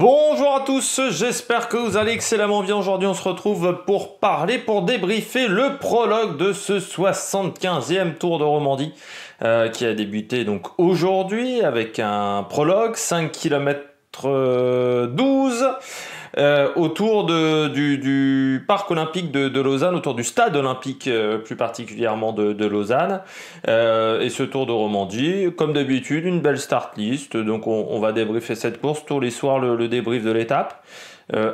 Bonjour à tous, j'espère que vous allez excellemment bien. Aujourd'hui, on se retrouve pour parler, pour débriefer le prologue de ce 75e Tour de Romandie euh, qui a débuté donc aujourd'hui avec un prologue 5 km 12 euh, autour du, parc olympique de, Lausanne, autour du stade olympique euh, plus particulièrement de, Lausanne. Euh, et ce tour de Romandie, comme d'habitude, une belle start list. Donc on, va débriefer cette course tous les soirs le, débrief de l'étape.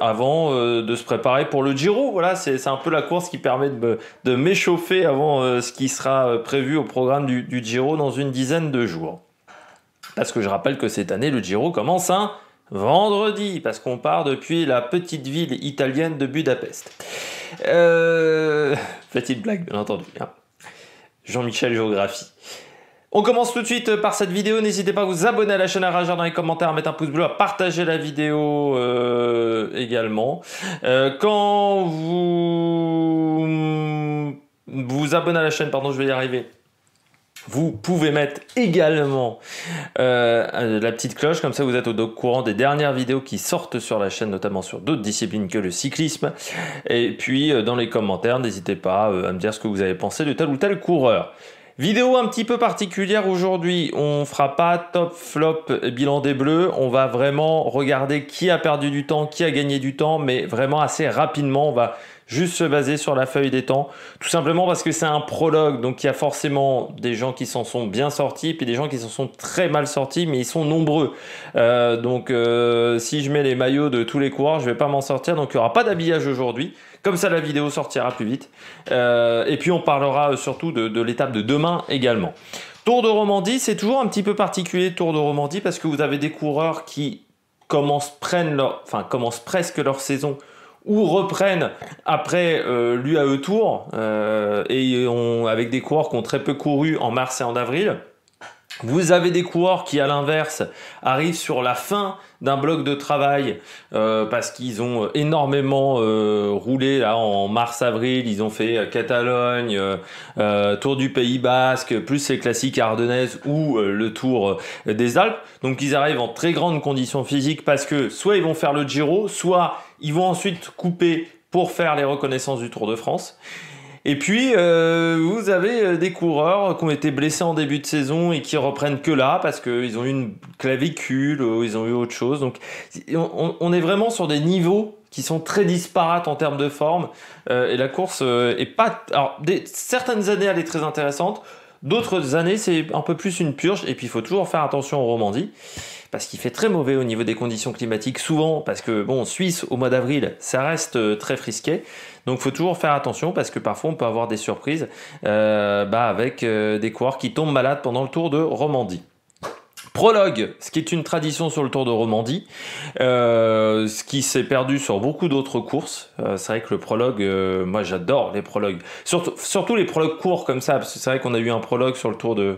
avant de se préparer pour le Giro. Voilà, c'est un peu la course qui permet de m'échauffer avant ce qui sera prévu au programme du, du, Giro dans une dizaine de jours. Parce que je rappelle que cette année, le Giro commence un vendredi, parce qu'on part depuis la petite ville italienne de Budapest. Euh, petite blague, bien entendu. Hein. Jean-Michel Géographie. On commence tout de suite par cette vidéo. N'hésitez pas à vous abonner à la chaîne à Rager dans les commentaires, à mettre un pouce bleu, à partager la vidéo euh, également. Euh, quand vous vous abonnez à la chaîne, pardon, je vais y arriver. Vous pouvez mettre également euh, la petite cloche, comme ça vous êtes au courant des dernières vidéos qui sortent sur la chaîne, notamment sur d'autres disciplines que le cyclisme. Et puis euh, dans les commentaires, n'hésitez pas euh, à me dire ce que vous avez pensé de tel ou tel coureur. Vidéo un petit peu particulière aujourd'hui, on ne fera pas top flop bilan des bleus, on va vraiment regarder qui a perdu du temps, qui a gagné du temps, mais vraiment assez rapidement, on va juste se baser sur la feuille des temps, tout simplement parce que c'est un prologue, donc il y a forcément des gens qui s'en sont bien sortis, puis des gens qui s'en sont très mal sortis, mais ils sont nombreux. Euh, donc euh, si je mets les maillots de tous les coureurs, je vais pas m'en sortir, donc il n'y aura pas d'habillage aujourd'hui. Comme ça, la vidéo sortira plus vite. Euh, et puis, on parlera surtout de, l'étape de demain également. Tour de Romandie, c'est toujours un petit peu particulier, Tour de Romandie, parce que vous avez des coureurs qui commencent, prennent enfin, commencent presque leur saison ou reprennent après euh, l'UAE Tour euh, et avec des coureurs qui ont très peu couru en mars et en avril. Vous avez des coureurs qui, à l'inverse, arrivent sur la fin d'un bloc de travail euh, parce qu'ils ont euh, énormément euh, roulé là en mars-avril. Ils ont fait Catalogne, Tour du Pays Basque, plus les classiques ardennaises ou le Tour des Alpes. Donc ils arrivent en très grandes conditions physiques parce que soit ils vont faire le Giro, soit ils vont ensuite couper pour faire les reconnaissances du Tour de France. Et puis, euh, vous avez euh, des coureurs qui ont été blessés en début de saison et qui reprennent que là parce qu'ils ont eu une clavicule ou ils ont eu autre chose. Donc, on, est vraiment sur des niveaux qui sont très disparates en termes de forme. Euh, et la course est pas. Alors, des, certaines années, elle est très intéressante. D'autres années, c'est un peu plus une purge. Et puis, il faut toujours faire attention aux Romandie parce qu'il fait très mauvais au niveau des conditions climatiques, souvent parce que, bon, en Suisse, au mois d'avril, ça reste euh, très frisqué. Donc faut toujours faire attention parce que parfois on peut avoir des surprises euh, bah, avec euh, des coureurs qui tombent malades pendant le tour de Romandie. Prologue, ce qui est une tradition sur le Tour de Romandie, ce qui s'est perdu sur beaucoup d'autres courses. c'est vrai que le prologue, moi j'adore les prologues, surtout, surtout les prologues courts comme ça. C'est vrai qu'on a eu un prologue sur le Tour de,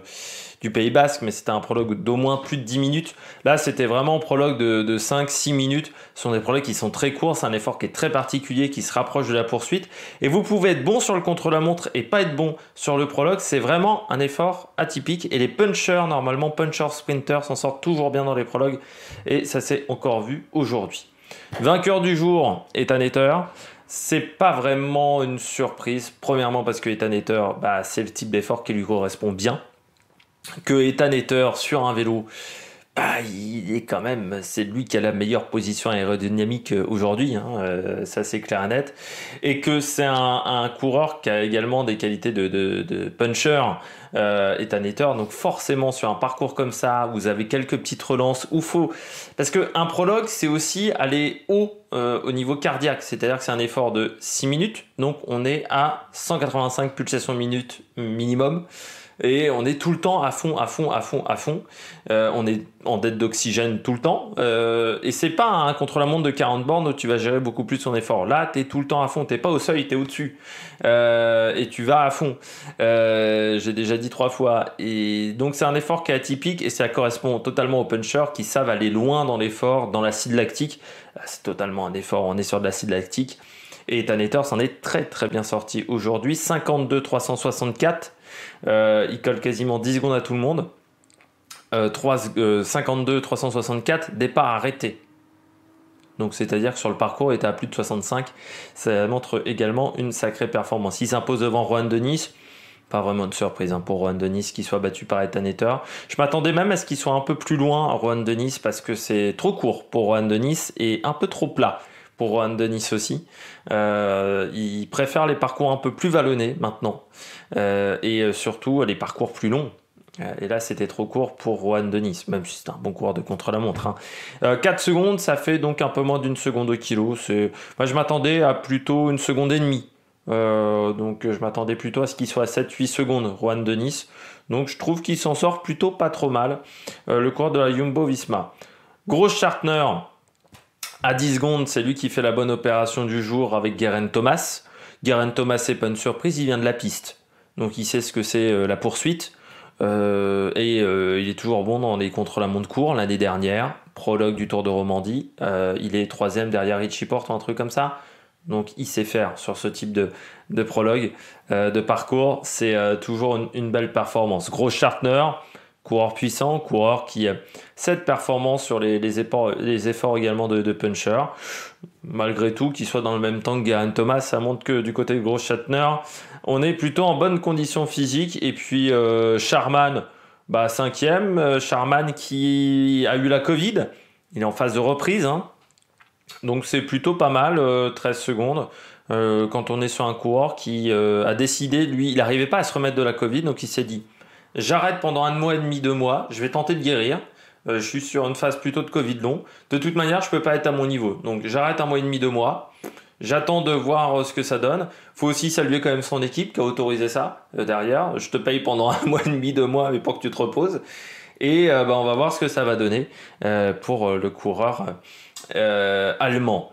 du Pays Basque, mais c'était un prologue d'au moins plus de 10 minutes. Là, c'était vraiment un prologue de, 5-6 minutes. Ce sont des prologues qui sont très courts, c'est un effort qui est très particulier, qui se rapproche de la poursuite. Et vous pouvez être bon sur le contre-la-montre et pas être bon sur le prologue. C'est vraiment un effort atypique. Et les punchers, normalement, punchers, sprinters, s'en sortent toujours bien dans les prologues. Et ça s'est encore vu aujourd'hui. Vainqueur du jour, Ethan C'est pas vraiment une surprise. Premièrement, parce que Ethan bah, c'est le type d'effort qui lui correspond bien que Ethan sur un vélo, bah, il est quand même, c'est lui qui a la meilleure position aérodynamique euh, aujourd'hui, hein, euh, ça c'est clair et net, et que c'est un, coureur qui a également des qualités de, puncher, euh, Ethan donc forcément sur un parcours comme ça, vous avez quelques petites relances ou faux, parce qu'un prologue c'est aussi aller haut euh, au niveau cardiaque, c'est-à-dire que c'est un effort de 6 minutes, donc on est à 185 pulsations minutes minimum et on est tout le temps à fond, à fond, à fond, à fond. Euh, on est en dette d'oxygène tout le temps. Euh, et c'est pas un contre-la-montre de 40 bornes où tu vas gérer beaucoup plus ton effort. Là, tu es tout le temps à fond. Tu pas au seuil, tu es au-dessus. Euh, et tu vas à fond. J'ai déjà dit trois fois. Et donc, c'est un effort qui est atypique et ça correspond totalement aux punchers qui savent aller loin dans l'effort, dans l'acide lactique. Ah, c'est totalement un effort. On est sur de l'acide lactique. Et Ethan s'en est très très bien sorti aujourd'hui. 52-364. Euh, il colle quasiment 10 secondes à tout le monde. Euh, 52-364, euh, départ arrêté. Donc c'est-à-dire que sur le parcours, il était à plus de 65. Ça montre également une sacrée performance. Il s'impose devant Juan Denis. Pas vraiment de surprise hein, pour Juan Denis qu'il qui soit battu par Ethan Je m'attendais même à ce qu'il soit un peu plus loin, Juan Denis, parce que c'est trop court pour Rohan Denis et un peu trop plat pour Rohan Denis aussi. Euh, il préfère les parcours un peu plus vallonnés maintenant euh, et surtout les parcours plus longs. Euh, et là, c'était trop court pour Rohan Denis, même si c'est un bon coureur de contre-la-montre. 4 hein. secondes, ça fait donc un peu moins d'une seconde au kilo. Moi, je m'attendais à plutôt une seconde et demie. donc, je m'attendais plutôt à ce qu'il soit 7-8 secondes, Rohan Denis. Donc, je trouve qu'il s'en sort plutôt pas trop mal, le coureur de la Jumbo Visma. Gros Chartner, à 10 secondes, c'est lui qui fait la bonne opération du jour avec Guerin Thomas. Guerin Thomas, c'est pas une surprise, il vient de la piste. Donc il sait ce que c'est euh, la poursuite. Euh, et euh, il est toujours bon dans les contre-la-montre court l'année dernière, prologue du Tour de Romandie. il est troisième derrière Richie Porte, un truc comme ça. Donc il sait faire sur ce type de, prologue, de parcours. C'est toujours une, une, belle performance. Gros Chartner, coureur puissant, coureur qui a cette performance sur les, efforts, également de, puncher. Malgré tout, qu'il soit dans le même temps que Garen Thomas, ça montre que du côté de Gros Shatner, on est plutôt en bonne condition physique. Et puis Charman, euh, bah, cinquième. Charman euh, qui a eu la Covid, il est en phase de reprise. Hein. Donc c'est plutôt pas mal, 13 euh, secondes. quand on est sur un coureur qui a décidé, lui, il n'arrivait pas à se remettre de la Covid, donc il s'est dit, j'arrête pendant un mois et demi, deux mois, je vais tenter de guérir. Euh, je suis sur une phase plutôt de Covid long. De toute manière, je ne peux pas être à mon niveau. Donc j'arrête un mois et demi, deux mois. J'attends de voir euh, ce que ça donne. Faut aussi saluer quand même son équipe qui a autorisé ça euh, derrière. Je te paye pendant un mois et demi, deux mois, mais pour que tu te reposes. Et bah, on va voir ce que ça va donner pour le coureur allemand.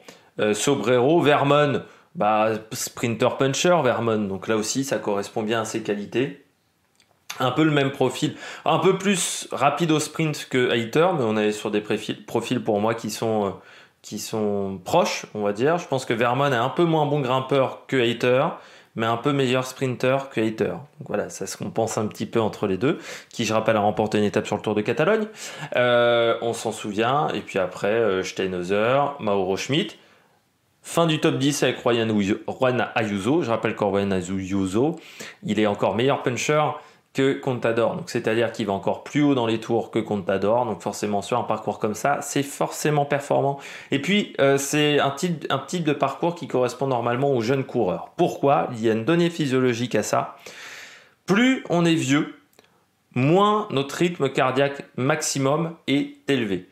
Sobrero, Vermon, bah, sprinter puncher, Vermon. Donc là aussi, ça correspond bien à ses qualités un peu le même profil, un peu plus rapide au sprint que Hater, mais on est sur des profils pour moi qui sont, euh, qui sont proches, on va dire. Je pense que Vermon est un peu moins bon grimpeur que Hater, mais un peu meilleur sprinter que Hater. Donc voilà, ça se compense un petit peu entre les deux, qui, je rappelle, a remporté une étape sur le Tour de Catalogne. Euh, on s'en souvient, et puis après, euh, Steinhauser, Mauro Schmidt. Fin du top 10 avec Juan Ayuso. Je rappelle Juan Ayuso, il est encore meilleur puncher que Contador. Donc c'est-à-dire qu'il va encore plus haut dans les tours que Contador. Donc forcément sur un parcours comme ça, c'est forcément performant. Et puis euh, c'est un type, de parcours qui correspond normalement aux jeunes coureurs. Pourquoi Il y a une donnée physiologique à ça. Plus on est vieux, moins notre rythme cardiaque maximum est élevé.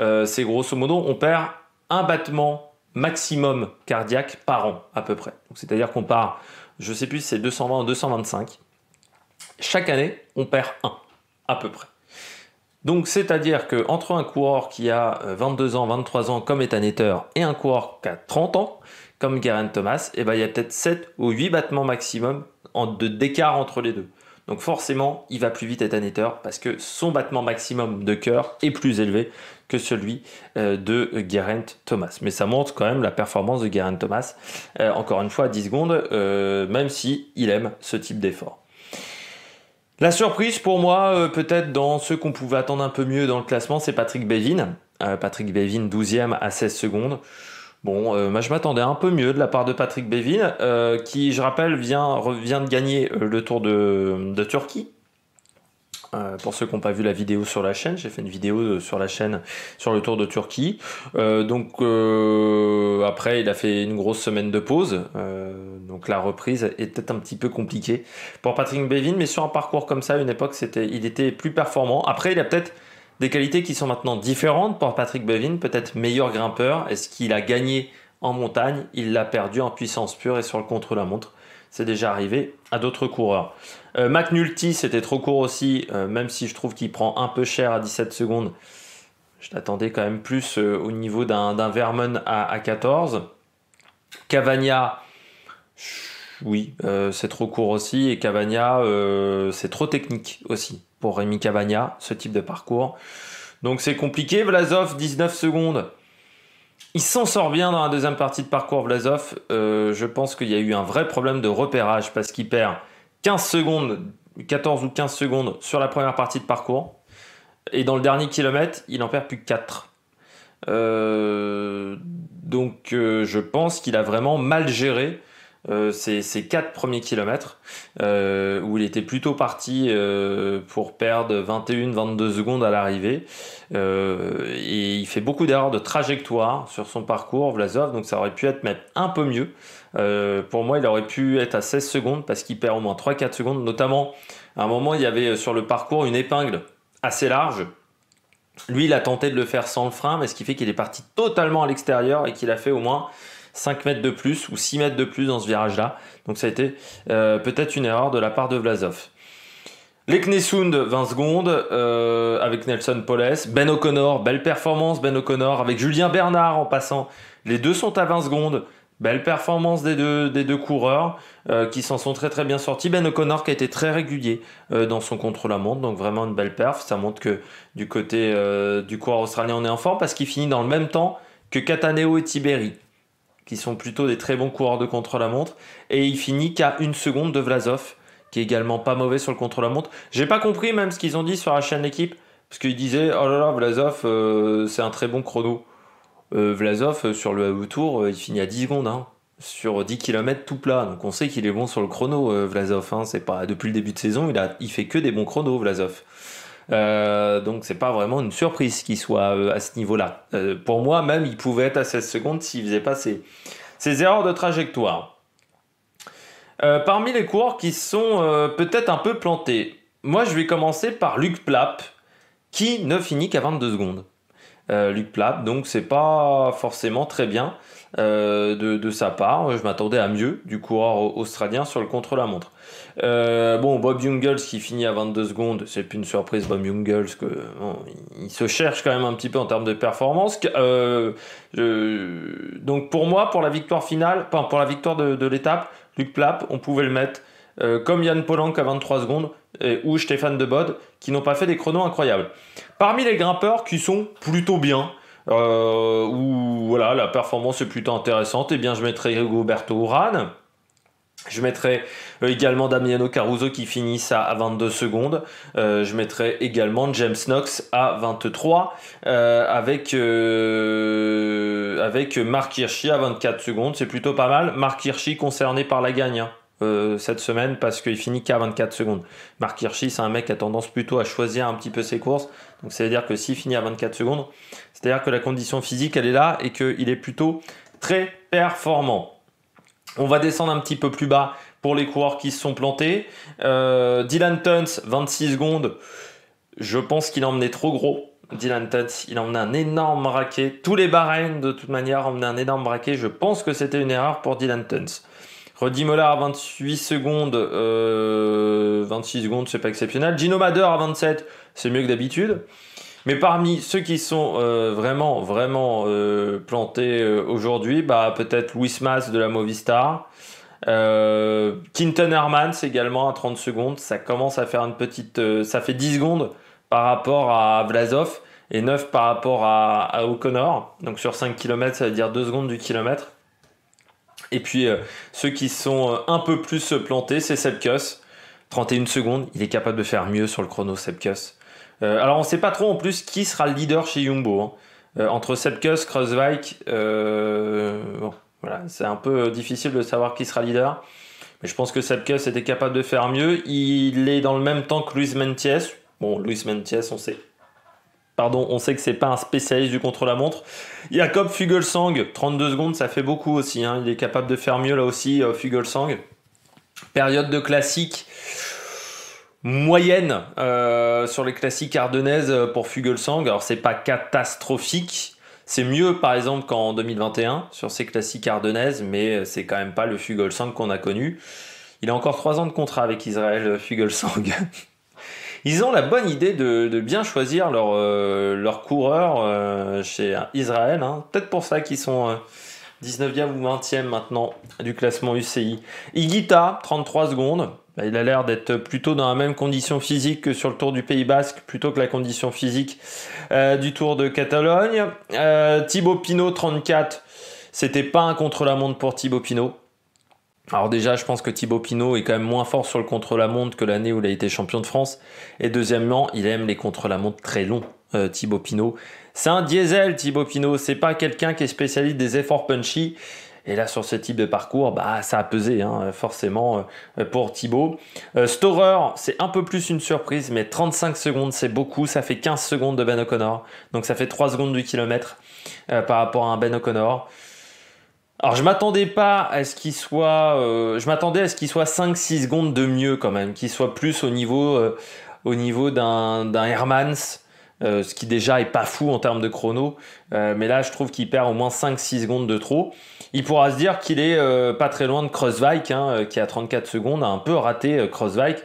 Euh, c'est grosso modo, on perd un battement maximum cardiaque par an à peu près. C'est-à-dire qu'on part, je sais plus si c'est 220 ou 225 chaque année, on perd un, à peu près. Donc, c'est-à-dire qu'entre un coureur qui a 22 euh, ans, 23 ans comme un et un coureur qui a 30 ans comme Geraint Thomas, eh ben, il y a peut-être 7 ou 8 battements maximum d'écart entre les deux. Donc forcément, il va plus vite un parce que son battement maximum de cœur est plus élevé que celui euh, de Geraint Thomas. Mais ça montre quand même la performance de Geraint Thomas. Euh, encore une fois, 10 secondes, même si il aime ce type d'effort. La surprise pour moi, euh, peut-être dans ce qu'on pouvait attendre un peu mieux dans le classement, c'est Patrick Bevin. Euh, Patrick Bevin, 12e à 16 secondes. Bon, euh, moi je m'attendais un peu mieux de la part de Patrick Bévin, qui, je rappelle, vient, revient de gagner le Tour de, de Turquie. pour ceux qui n'ont pas vu la vidéo sur la chaîne, j'ai fait une vidéo sur la chaîne sur le Tour de Turquie. donc après, il a fait une grosse semaine de pause donc la reprise est peut-être un petit peu compliquée pour Patrick Bevin mais sur un parcours comme ça, une époque, c'était, il était plus performant. Après, il a peut-être des qualités qui sont maintenant différentes pour Patrick Bevin, peut-être meilleur grimpeur. Est-ce qu'il a gagné en montagne Il l'a perdu en puissance pure et sur le contre-la-montre. C'est déjà arrivé à d'autres coureurs. Macnulty, euh, McNulty, c'était trop court aussi, euh, même si je trouve qu'il prend un peu cher à 17 secondes. Je l'attendais quand même plus euh, au niveau d'un, d'un Vermon à, à, 14. Cavagna, oui, euh, c'est trop court aussi. Et Cavagna, euh, c'est trop technique aussi pour Rémi Cavagna, ce type de parcours. Donc c'est compliqué. Vlasov, 19 secondes. Il s'en sort bien dans la deuxième partie de parcours, Vlasov. Euh, je pense qu'il y a eu un vrai problème de repérage parce qu'il perd 15 secondes, 14 ou 15 secondes sur la première partie de parcours. Et dans le dernier kilomètre, il en perd plus 4. donc je pense qu'il a vraiment mal géré ses euh, ces, quatre premiers kilomètres euh, où il était plutôt parti euh, pour perdre 21-22 secondes à l'arrivée et il fait beaucoup d'erreurs de trajectoire sur son parcours Vlasov donc ça aurait pu être un peu mieux pour moi il aurait pu être à 16 secondes parce qu'il perd au moins 3-4 secondes notamment à un moment il y avait sur le parcours une épingle assez large lui il a tenté de le faire sans le frein mais ce qui fait qu'il est parti totalement à l'extérieur et qu'il a fait au moins 5 mètres de plus ou 6 mètres de plus dans ce virage-là. Donc ça a été euh, peut-être une erreur de la part de Vlasov. Les Knessund, 20 secondes, euh, avec Nelson Poles. Ben O'Connor, belle performance, Ben O'Connor, avec Julien Bernard en passant. Les deux sont à 20 secondes. Belle performance des deux, coureurs euh, qui s'en sont très très bien sortis. Ben O'Connor qui a été très régulier dans son contre-la-montre, donc vraiment une belle perf. Ça montre que du côté du coureur australien on est en forme parce qu'il finit dans le même temps que Cataneo et Tiberi qui sont plutôt des très bons coureurs de contre-la-montre. Et il finit qu'à une seconde de Vlasov, qui est également pas mauvais sur le contre-la-montre. J'ai pas compris même ce qu'ils ont dit sur la chaîne d'équipe parce qu'ils disaient Oh là là, Vlasov, euh, c'est un très bon chrono. Vlazov euh, Vlasov, euh, sur le tour, il finit à 10 secondes. Hein, sur 10 km tout plat, donc on sait qu'il est bon sur le chrono, Vlazov hein. c'est pas depuis le début de saison, il a, il fait que des bons chronos, Vlazov euh, donc c'est pas vraiment une surprise qu'il soit euh, à ce niveau-là. Euh, pour moi, même, il pouvait être à 16 secondes s'il faisait pas ses, erreurs de trajectoire. parmi les coureurs qui sont peut-être un peu plantés, moi je vais commencer par Luc Plapp, qui ne finit qu'à 22 secondes. Luc Plapp, donc c'est pas forcément très bien de, sa part. Je m'attendais à mieux du coureur australien sur le contre-la-montre. Euh, bon, Bob Jungles qui finit à 22 secondes, c'est plus une surprise. Bob Jungles que, il se cherche quand même un petit peu en termes de performance. Euh, donc pour moi, pour la victoire finale, pour la victoire de, l'étape, Luc Plapp, on pouvait le mettre euh, comme Yann Polank à 23 secondes ou Stéphane Debode qui n'ont pas fait des chronos incroyables. Parmi les grimpeurs qui sont plutôt bien, euh, où voilà, la performance est plutôt intéressante, et eh bien je mettrai Roberto Urán, je mettrai euh, également Damiano Caruso qui finit ça à, 22 secondes. Euh, je mettrai également James Knox à 23 euh, avec, euh, avec Mark Hirschi à 24 secondes. C'est plutôt pas mal. Mark Hirschi concerné par la gagne hein, cette semaine parce qu'il finit qu'à 24 secondes. Mark Hirschi, c'est un mec qui a tendance plutôt à choisir un petit peu ses courses. Donc c'est à dire que s'il finit à 24 secondes, c'est-à-dire que la condition physique, elle est là et qu'il est plutôt très performant. On va descendre un petit peu plus bas pour les coureurs qui se sont plantés. Euh, Dylan Tuns, 26 secondes. Je pense qu'il emmenait trop gros. Dylan Tuns, il emmenait un énorme raquet. Tous les Bahreïns de toute manière, emmenaient un énorme braquet. Je pense que c'était une erreur pour Dylan Tuns. Roddy Mollard 28 secondes. 26 euh, secondes, c'est pas exceptionnel. Gino Mader à 27, c'est mieux que d'habitude. Mais parmi ceux qui sont euh, vraiment, vraiment euh, plantés euh, aujourd'hui, bah, peut-être Louis Mas de la Movistar. Quinton Hermans également à 30 secondes. Ça commence à faire une petite. ça fait 10 secondes par rapport à Vlasov et 9 par rapport à, O'Connor. Donc sur 5 km, ça veut dire 2 secondes du kilomètre. Et puis ceux qui sont un peu plus plantés, c'est Sepkus. 31 secondes, il est capable de faire mieux sur le chrono Sepkus. Euh, alors on ne sait pas trop en plus qui sera le leader chez Jumbo. Hein. Euh, entre Sepkus, Kuss, euh, bon, voilà, c'est un peu difficile de savoir qui sera leader. Mais je pense que Sepkus était capable de faire mieux. Il est dans le même temps que Luis Mentiès. Bon, Luis Mentiès, on sait. Pardon, on sait que c'est pas un spécialiste du contre-la-montre. Jacob Fugelsang, 32 secondes, ça fait beaucoup aussi. Hein. Il est capable de faire mieux là aussi, Fugelsang. Période de classique moyenne euh, sur les classiques ardennaises pour Fugelsang. Alors c'est pas catastrophique. C'est mieux par exemple qu'en 2021 sur ces classiques ardennaises, mais c'est quand même pas le Fugelsang qu'on a connu. Il a encore trois ans de contrat avec Israël Fugelsang. Ils ont la bonne idée de, bien choisir leurs leur euh, coureurs euh, chez Israël. Hein. Peut-être pour ça qu'ils sont 19e ou 20e maintenant du classement UCI. Igita, 33 secondes. Bah, il a l'air d'être plutôt dans la même condition physique que sur le Tour du Pays Basque, plutôt que la condition physique euh, du Tour de Catalogne. Euh, Thibaut Pinot, 34, c'était pas un contre-la-montre pour Thibaut Pinot. Alors déjà, je pense que Thibaut Pinot est quand même moins fort sur le contre-la-montre que l'année où il a été champion de France. Et deuxièmement, il aime les contre-la-montre très longs, euh, Thibaut Pinot. C'est un diesel, Thibaut Pinot. C'est pas quelqu'un qui est spécialiste des efforts punchy. Et là, sur ce type de parcours, bah, ça a pesé, hein, forcément, euh, pour Thibaut. Euh, Storer, c'est un peu plus une surprise, mais 35 secondes, c'est beaucoup. Ça fait 15 secondes de Ben O'Connor. Donc, ça fait 3 secondes du kilomètre euh, par rapport à un Ben O'Connor. Alors je m'attendais pas à ce qu'il soit, je m'attendais à ce qu'il soit 5-6 secondes de mieux quand même, qu'il soit plus au niveau, au niveau d'un, d'un Hermans, euh, ce qui déjà est pas fou en termes de chrono. Euh, mais là, je trouve qu'il perd au moins 5-6 secondes de trop. Il pourra se dire qu'il est euh, pas très loin de Crossvike, hein, qui à 34 secondes a un peu raté Crossvike.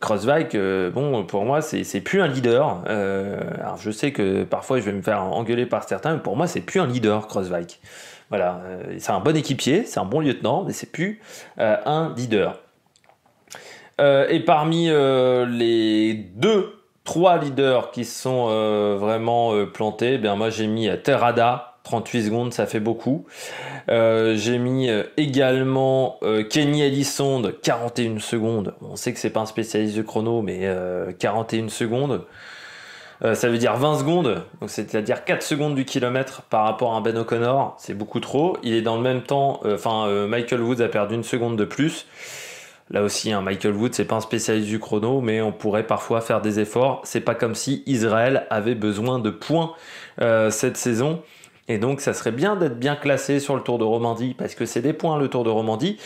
Crossvike bon, pour moi, c'est plus un leader. alors, je sais que parfois, je vais me faire engueuler par certains, mais pour moi, c'est plus un leader, Crossvike. Voilà, c'est un bon équipier, c'est un bon lieutenant, mais c'est plus un leader. et parmi les deux trois leaders qui sont euh, vraiment euh, plantés, eh moi j'ai mis euh, Terrada, 38 secondes, ça fait beaucoup. j'ai mis également Kenny Ellison, 41 secondes. On sait que c'est pas un spécialiste de chrono, mais 41 secondes. ça veut dire 20 secondes, donc c'est-à-dire 4 secondes du kilomètre par rapport à un Ben O'Connor, c'est beaucoup trop. Il est dans le même temps, enfin Michael Woods a perdu une seconde de plus. Là aussi, un hein, Michael Wood, c'est pas un spécialiste du chrono, mais on pourrait parfois faire des efforts. C'est pas comme si Israël avait besoin de points euh, cette saison. Et donc, ça serait bien d'être bien classé sur le Tour de Romandie, parce que c'est des points le Tour de Romandie.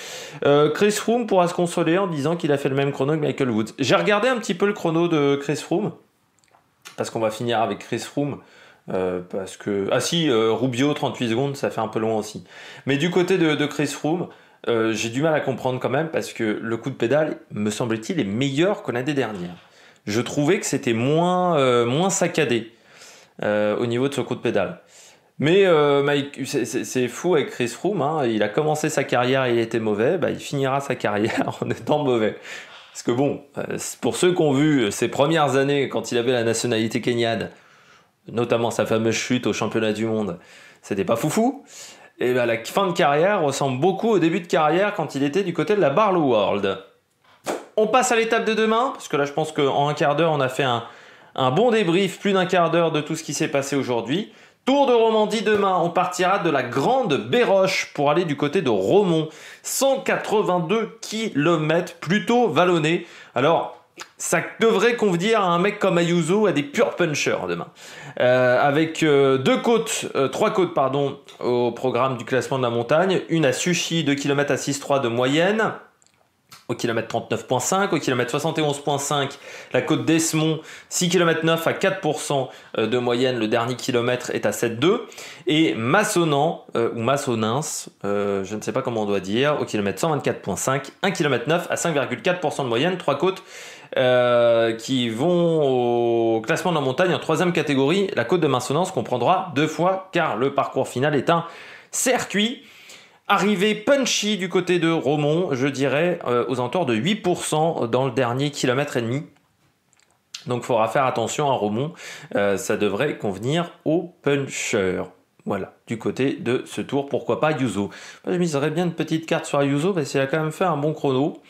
Euh, Chris Froome pourra se consoler en disant qu'il a fait le même chrono que Michael Woods. J'ai regardé un petit peu le chrono de Chris Froome, parce qu'on va finir avec Chris Froome. Euh, parce que ah si Rubio 38 secondes ça fait un peu long aussi mais du côté de, de Chris Froome euh, j'ai du mal à comprendre quand même parce que le coup de pédale, me semble-t-il, est meilleur que l'année dernière. Je trouvais que c'était moins, euh, saccadé euh, au niveau de ce coup de pédale. Mais c'est fou avec Chris Froome, hein. il a commencé sa carrière et il était mauvais, bah, il finira sa carrière en étant mauvais. Parce que bon, pour ceux qui ont vu ses premières années quand il avait la nationalité kenyane, notamment sa fameuse chute au championnat du monde, c'était pas foufou et bah, la fin de carrière ressemble beaucoup au début de carrière quand il était du côté de la Barlow World. On passe à l'étape de demain, parce que là je pense qu'en un quart d'heure on a fait un, un bon débrief, plus d'un quart d'heure de tout ce qui s'est passé aujourd'hui. Tour de Romandie demain, on partira de la Grande Béroche pour aller du côté de Romont. 182 km plutôt vallonné. Alors, ça devrait convenir à un mec comme Ayuso, à des purs punchers demain. Euh, avec euh, deux côtes, euh, trois côtes, pardon, au programme du classement de la montagne. Une à Sushi, 2 km à 6,3 de moyenne. Au kilomètre 39.5, au kilomètre 71.5, la côte d'Esmond, 6 km 9 à 4% de moyenne, le dernier kilomètre est à 7,2. Et Massonant ou Massonins, je ne sais pas comment on doit dire, au kilomètre 124.5, 1 km 9 à 5,4% de moyenne, trois côtes euh, qui vont au classement de la montagne en troisième catégorie. La côte de Maintenance qu'on prendra deux fois car le parcours final est un circuit. Arrivé punchy du côté de Romont, je dirais euh, aux entours de 8% dans le dernier kilomètre et demi. Donc il faudra faire attention à Romont, euh, ça devrait convenir au puncher. Voilà, du côté de ce tour, pourquoi pas Yuzo. je miserais bien une petite carte sur Yuzo parce qu'il a quand même fait un bon chrono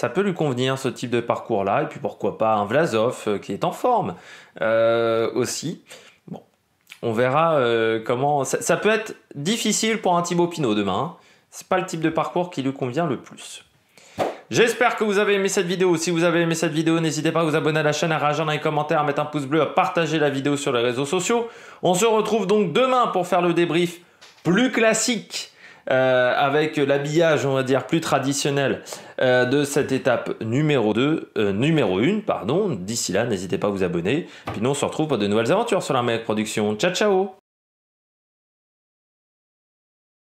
ça peut lui convenir ce type de parcours-là, et puis pourquoi pas un Vlasov euh, qui est en forme euh, aussi. Bon, on verra euh, comment. Ça, peut être difficile pour un Thibaut Pinot demain. Ce hein. C'est pas le type de parcours qui lui convient le plus. J'espère que vous avez aimé cette vidéo. Si vous avez aimé cette vidéo, n'hésitez pas à vous abonner à la chaîne, à réagir dans les commentaires, à mettre un pouce bleu, à partager la vidéo sur les réseaux sociaux. On se retrouve donc demain pour faire le débrief plus classique euh, avec l'habillage, on va dire, plus traditionnel euh, de cette étape numéro 2, euh, numéro 1, pardon. D'ici là, n'hésitez pas à vous abonner. Puis nous, on se retrouve pour de nouvelles aventures sur la Mec Production. Ciao, ciao